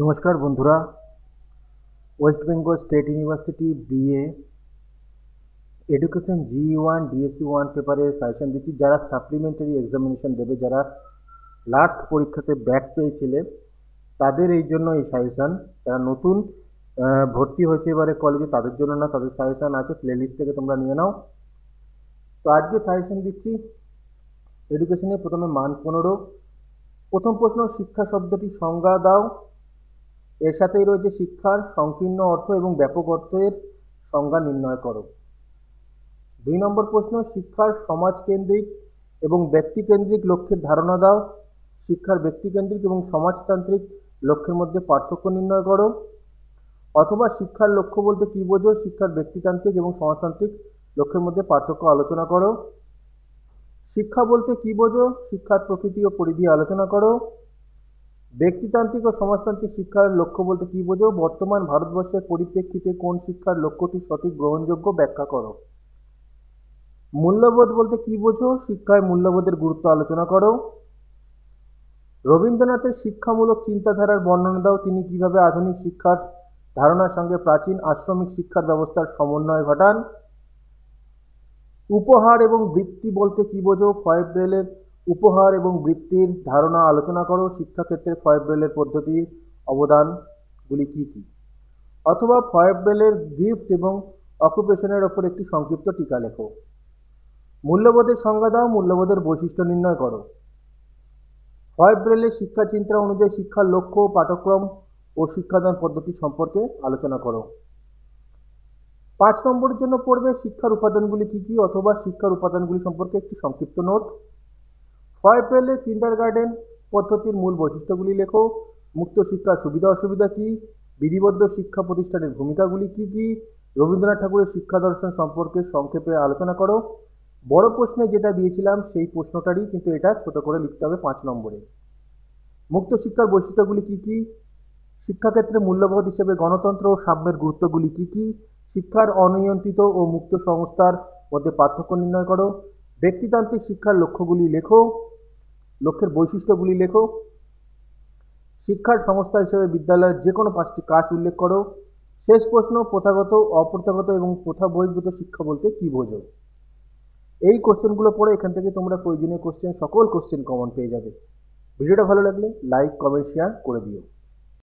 নমস্কার বন্ধুরা West Bengal State University BA education G one DSC one পেপারে suggestion দিচ্ছি যারা সাপ্লিমেন্টারি এক্সামিনেশন দেবে যারা লাস্ট পরীক্ষাতে ব্যাক পেয়েছিলে তাদের এই জন্য এই সাজেশন যারা নতুন ভর্তি হয়েছে এবারে কলেজে তাদের জন্য না তাদের সাজেশান আছে প্লেলিস্ট থেকে তোমরা নিয়ে নাও তো আজকে সাজেশন দিচ্ছি এডুকেশনে প্রথমে মান পনেরো প্রথম প্রশ্ন শিক্ষা শব্দটি সংজ্ঞা দাও এর সাথেই রয়েছে শিক্ষার সংকীর্ণ অর্থ এবং ব্যাপক অর্থের সংজ্ঞা নির্ণয় করো দুই নম্বর প্রশ্ন শিক্ষার সমাজকেন্দ্রিক এবং ব্যক্তিকেন্দ্রিক লক্ষ্যের ধারণা দাও শিক্ষার ব্যক্তিকেন্দ্রিক এবং সমাজতান্ত্রিক লক্ষ্যের মধ্যে পার্থক্য নির্ণয় করো অথবা শিক্ষার লক্ষ্য বলতে কী বোঝো শিক্ষার ব্যক্তিতান্ত্রিক এবং সমাজতান্ত্রিক লক্ষ্যের মধ্যে পার্থক্য আলোচনা করো শিক্ষা বলতে কী বোঝো শিক্ষার প্রকৃতি ও পরিধি আলোচনা করো ব্যক্তিতান্ত্রিক ও সমাজতান্ত্রিক শিক্ষার লক্ষ্য বলতে কী বোঝো বর্তমান ভারতবর্ষের পরিপ্রেক্ষিতে কোন শিক্ষার লক্ষ্যটি সঠিক গ্রহণযোগ্য ব্যাখ্যা করো মূল্যবোধ বলতে কী বোঝো শিক্ষায় মূল্যবোধের গুরুত্ব আলোচনা করো রবীন্দ্রনাথের শিক্ষামূলক চিন্তাধারার বর্ণনা দাও তিনি কিভাবে আধুনিক শিক্ষার ধারণার সঙ্গে প্রাচীন আশ্রমিক শিক্ষার ব্যবস্থার সমন্বয় ঘটান উপহার এবং বৃত্তি বলতে কী বোঝো ফয়েব্রেলের উপহার এবং বৃত্তির ধারণা আলোচনা করো শিক্ষাক্ষেত্রে ব্রেলের পদ্ধতির অবদানগুলি কী কী অথবা ফয়েব ব্রেলের গিফট এবং অকুপেশনের ওপর একটি সংক্ষিপ্ত টিকা লেখো মূল্যবোধের সংজ্ঞা দাও মূল্যবোধের বৈশিষ্ট্য নির্ণয় করো ফয়েব্রেলের শিক্ষা চিন্তা অনুযায়ী শিক্ষার লক্ষ্য পাঠ্যক্রম ও শিক্ষাদান পদ্ধতি সম্পর্কে আলোচনা করো পাঁচ নম্বরের জন্য পড়বে শিক্ষার উপাদানগুলি কী কী অথবা শিক্ষার উপাদানগুলি সম্পর্কে একটি সংক্ষিপ্ত নোট পেলে কিন্ডার গার্ডেন পদ্ধতির মূল বৈশিষ্ট্যগুলি লেখো মুক্ত শিক্ষার সুবিধা অসুবিধা কী বিধিবদ্ধ শিক্ষা প্রতিষ্ঠানের ভূমিকাগুলি কী কী রবীন্দ্রনাথ ঠাকুরের শিক্ষা দর্শন সম্পর্কে সংক্ষেপে আলোচনা করো বড় প্রশ্নে যেটা দিয়েছিলাম সেই প্রশ্নটারই কিন্তু এটা ছোট করে লিখতে হবে পাঁচ নম্বরে মুক্ত শিক্ষার বৈশিষ্ট্যগুলি কী কী শিক্ষাক্ষেত্রে মূল্যবোধ হিসেবে গণতন্ত্র ও সাম্যের গুরুত্বগুলি কী কী শিক্ষার অনিয়ন্ত্রিত ও মুক্ত সংস্থার মধ্যে পার্থক্য নির্ণয় করো ব্যক্তিতান্ত্রিক শিক্ষার লক্ষ্যগুলি লেখো লক্ষ্যের বৈশিষ্ট্যগুলি লেখো শিক্ষার সংস্থা হিসেবে বিদ্যালয়ের যে কোনো পাঁচটি কাজ উল্লেখ করো শেষ প্রশ্ন প্রথাগত অপ্রথাগত এবং প্রথা বহির্ভূত শিক্ষা বলতে কী বোঝো এই কোশ্চেনগুলো পড়ে এখান থেকে তোমরা প্রয়োজনীয় কোশ্চেন সকল কোশ্চেন কমন পেয়ে যাবে ভিডিওটা ভালো লাগলে লাইক কমেন্ট শেয়ার করে দিও